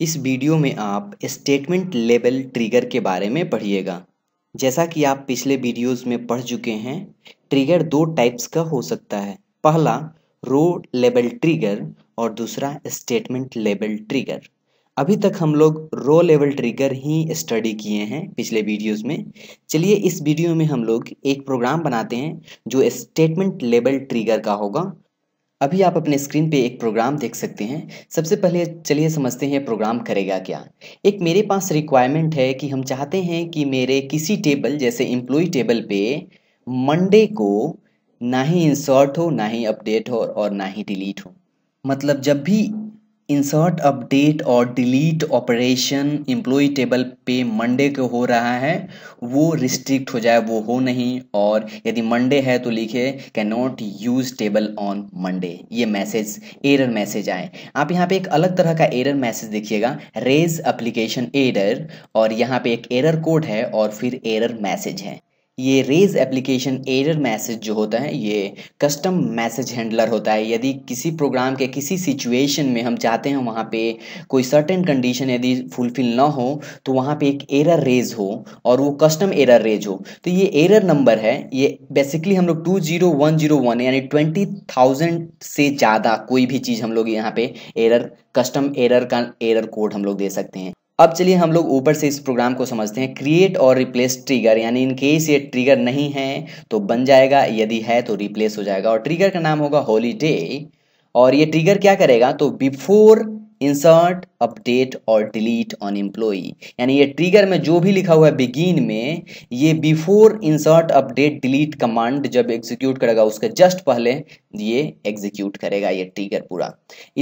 इस वीडियो में आप स्टेटमेंट लेवल ट्रिगर के बारे में पढ़िएगा जैसा कि आप पिछले वीडियोस में पढ़ चुके हैं ट्रिगर दो टाइप्स का हो सकता है पहला रो लेवल ट्रिगर और दूसरा स्टेटमेंट लेवल ट्रिगर अभी तक हम लोग रो लेवल ट्रिगर ही स्टडी किए हैं पिछले वीडियोस में चलिए इस वीडियो में हम लोग एक प्रोग्राम बनाते हैं जो स्टेटमेंट लेवल ट्रिगर का होगा अभी आप अपने स्क्रीन पे एक प्रोग्राम देख सकते हैं सबसे पहले चलिए समझते हैं प्रोग्राम करेगा क्या एक मेरे पास रिक्वायरमेंट है कि हम चाहते हैं कि मेरे किसी टेबल जैसे एम्प्लॉई टेबल पे मंडे को ना ही इंसर्ट हो ना ही अपडेट हो और ना ही डिलीट हो मतलब जब भी इंसर्ट अपडेट और डिलीट ऑपरेशन एम्प्लॉय टेबल पे मंडे को हो रहा है वो रिस्ट्रिक्ट हो जाए वो हो नहीं और यदि मंडे है तो लिखे can not use table on Monday ये मैसेज एरर मैसेज आए आप यहाँ पे एक अलग तरह का एरर मैसेज देखिएगा रेज अप्लीकेशन एरर और यहाँ पे एक एरर कोड है और फिर एरर मैसेज है ये रेज एप्लीकेशन एरर मैसेज जो होता है ये कस्टम मैसेज हैंडलर होता है यदि किसी प्रोग्राम के किसी सिचुएशन में हम चाहते हैं वहाँ पे कोई सर्टेन कंडीशन यदि फुलफिल ना हो तो वहाँ पे एक एरर रेज हो और वो कस्टम एरर रेज हो तो ये एरर नंबर है ये बेसिकली हम लोग two zero one zero one यानी ट्वेंटी थाउजेंड से ज़्यादा कोई भी चीज़ हम लोग यहाँ पे एरर कस्टम एरर का एरर कोड हम लोग दे सकते हैं अब चलिए हम लोग ऊपर से इस प्रोग्राम को समझते हैं क्रिएट और रिप्लेस ट्रिगर यानी इन केस ये ट्रिगर नहीं है तो बन जाएगा यदि है तो रिप्लेस हो जाएगा और ट्रिगर का नाम होगा हॉलीडे और ये ट्रिगर क्या करेगा तो बिफोर इंसर्ट अपडेट और डिलीट ऑन एम्प्लॉई यानी ये ट्रिगर में जो भी लिखा हुआ है बिगिन में ये before insert update delete command जब एग्जीक्यूट करेगा उसके जस्ट पहले ये एग्जीक्यूट करेगा ये ट्रिगर पूरा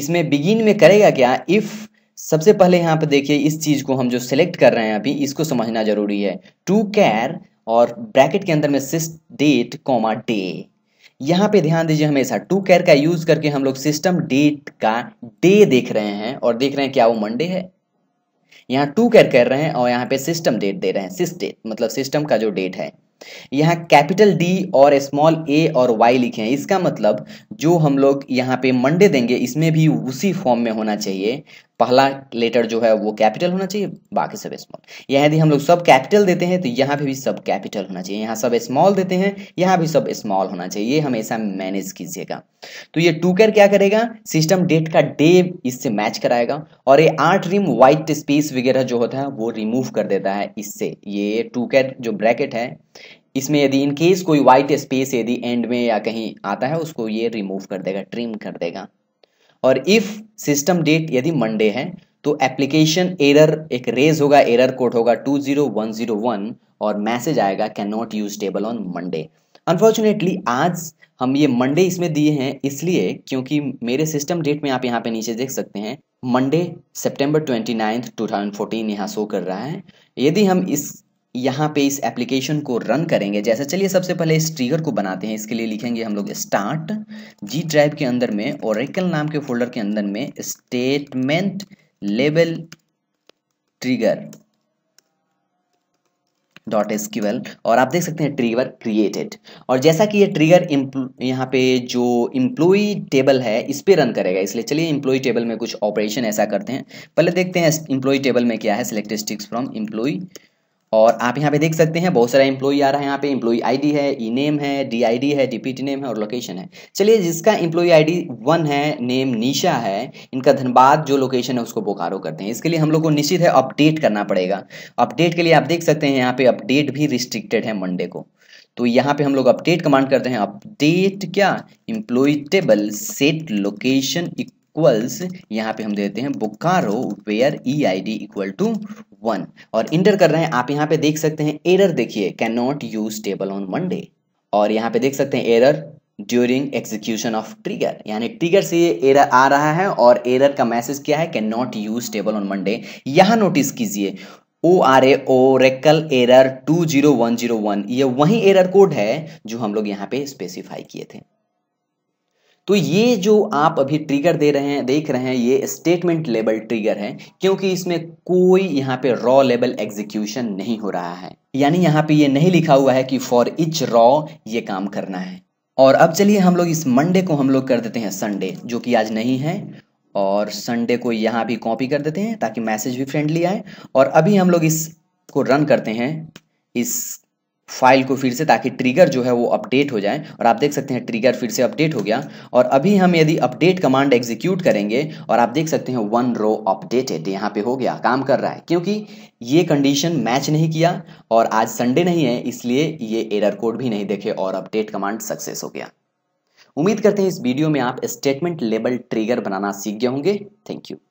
इसमें बिगिन में करेगा क्या इफ़ सबसे पहले यहाँ पे देखिए इस चीज़ को हम जो सिलेक्ट कर रहे हैं अभी इसको समझना जरूरी है टू कैर और ब्रैकेट के अंदर में सिस डेट कॉमा डे यहाँ पे ध्यान दीजिए हमेशा टू कैर का यूज करके हम लोग सिस्टम डेट का डे देख रहे हैं और देख रहे हैं क्या वो मंडे है यहाँ टू कैर कर रहे हैं और यहाँ पे सिस्टम डेट दे रहे हैं सिस डेट मतलब सिस्टम का जो डेट है यहाँ कैपिटल डी और स्मॉल ए और वाई लिखे हैं इसका मतलब जो हम लोग यहाँ पे मंडे देंगे इसमें भी उसी फॉर्म में होना चाहिए पहला लेटर जो है वो कैपिटल होना चाहिए बाकी सब स्मॉल यहाँ यदि हम लोग सब कैपिटल देते हैं तो यहाँ पे भी सब कैपिटल होना चाहिए यहाँ सब स्मॉल देते हैं यहाँ भी सब स्मॉल होना चाहिए ये हमेशा मैनेज कीजिएगा तो ये टू कर क्या करेगा सिस्टम डेट का डे इससे मैच कराएगा और ये आठ रिम व्हाइट स्पेस वगैरह जो होता है वो रिमूव कर देता है इससे ये टू कैर जो ब्रैकेट है इसमें यदि इनकेस कोई व्हाइट स्पेस यदि एंड में या कहीं आता है उसको ये रिमूव कर देगा ट्रिम कर देगा और इफ़ सिस्टम डेट यदि मंडे है तो एप्लीकेशन एरर एक रेज होगा एरर कोड होगा 20101 और मैसेज आएगा can not use table on Monday unfortunately आज हम ये मंडे इसमें दिए हैं इसलिए क्योंकि मेरे सिस्टम डेट में आप यहाँ पे नीचे देख सकते हैं Monday September twenty ninth two thousand fourteen यहाँ शो कर रहा है यदि हम इस यहाँ पे इस एप्लीकेशन को रन करेंगे जैसे चलिए सबसे पहले इस ट्रिगर को बनाते हैं इसके लिए लिखेंगे हम लोग स्टार्ट जी ड्राइव के अंदर में ओरेकल नाम के फोल्डर के अंदर में statement level trigger dot SQL और आप देख सकते हैं ट्रिगर क्रिएटेड और जैसा कि ये ट्रिगर यहाँ पे जो इम्प्लॉई टेबल है इस पर रन करेगा इसलिए चलिए इम्प्लॉई टेबल में कुछ ऑपरेशन ऐसा करते हैं पहले देखते हैं इम्प्लॉई टेबल में क्या है सिलेक्ट स्टिक्स फ्रॉम इम्प्लॉई और आप यहाँ पे देख सकते हैं बहुत सारा इंप्लॉई आ रहा है यहाँ पे एम्प्लॉई आईडी है ई नेम है डीआईडी है डीपीटी नेम है और लोकेशन है चलिए जिसका एम्प्लॉई आईडी वन है नेम निशा है इनका धनबाद जो लोकेशन है उसको बोकारो करते हैं इसके लिए हम लोग को निश्चित है अपडेट करना पड़ेगा अपडेट के लिए आप देख सकते हैं यहाँ पे अपडेट भी रिस्ट्रिक्टेड है मंडे को तो यहाँ पे हम लोग अपडेट कमांड करते हैं अपडेट क्या employee table set location equals यहाँ पे हम देते हैं Bokaro where E I D equal to one और इंटर कर रहे हैं आप यहाँ पे देख सकते हैं एरर देखिए can not use table on Monday और यहाँ पे देख सकते हैं error during execution of trigger यानी ट्रिगर से ये एरर आ रहा है और एरर का मैसेज क्या है can not use table on Monday यहाँ नोटिस कीजिए O R A Oracle error two zero one zero one ये वही एरर कोड है जो हम लोग यहाँ पे स्पेसिफाई किए थे तो ये जो आप अभी ट्रिगर दे रहे हैं देख रहे हैं ये स्टेटमेंट लेबल ट्रिगर है क्योंकि इसमें कोई यहाँ पे रॉ लेबल एग्जीक्यूशन नहीं हो रहा है यानी यहाँ पे ये नहीं लिखा हुआ है कि फॉर इच रॉ ये काम करना है और अब चलिए हम लोग इस मंडे को हम लोग कर देते हैं संडे जो कि आज नहीं है और संडे को यहाँ भी कॉपी कर देते हैं ताकि मैसेज भी फ्रेंडली आए और अभी हम लोग इसको रन करते हैं इस फाइल को फिर से ताकि ट्रिगर जो है वो अपडेट हो जाए और आप देख सकते हैं ट्रिगर फिर से अपडेट हो गया और अभी हम यदि अपडेट कमांड एग्जीक्यूट करेंगे और आप देख सकते हैं वन रो अपडेटेड यहाँ पे हो गया काम कर रहा है क्योंकि ये कंडीशन मैच नहीं किया और आज संडे नहीं है इसलिए ये एरर कोड भी नहीं देखे और अपडेट कमांड सक्सेस हो गया उम्मीद करते हैं इस वीडियो में आप स्टेटमेंट लेबल ट्रिगर बनाना सीख गए होंगे थैंक यू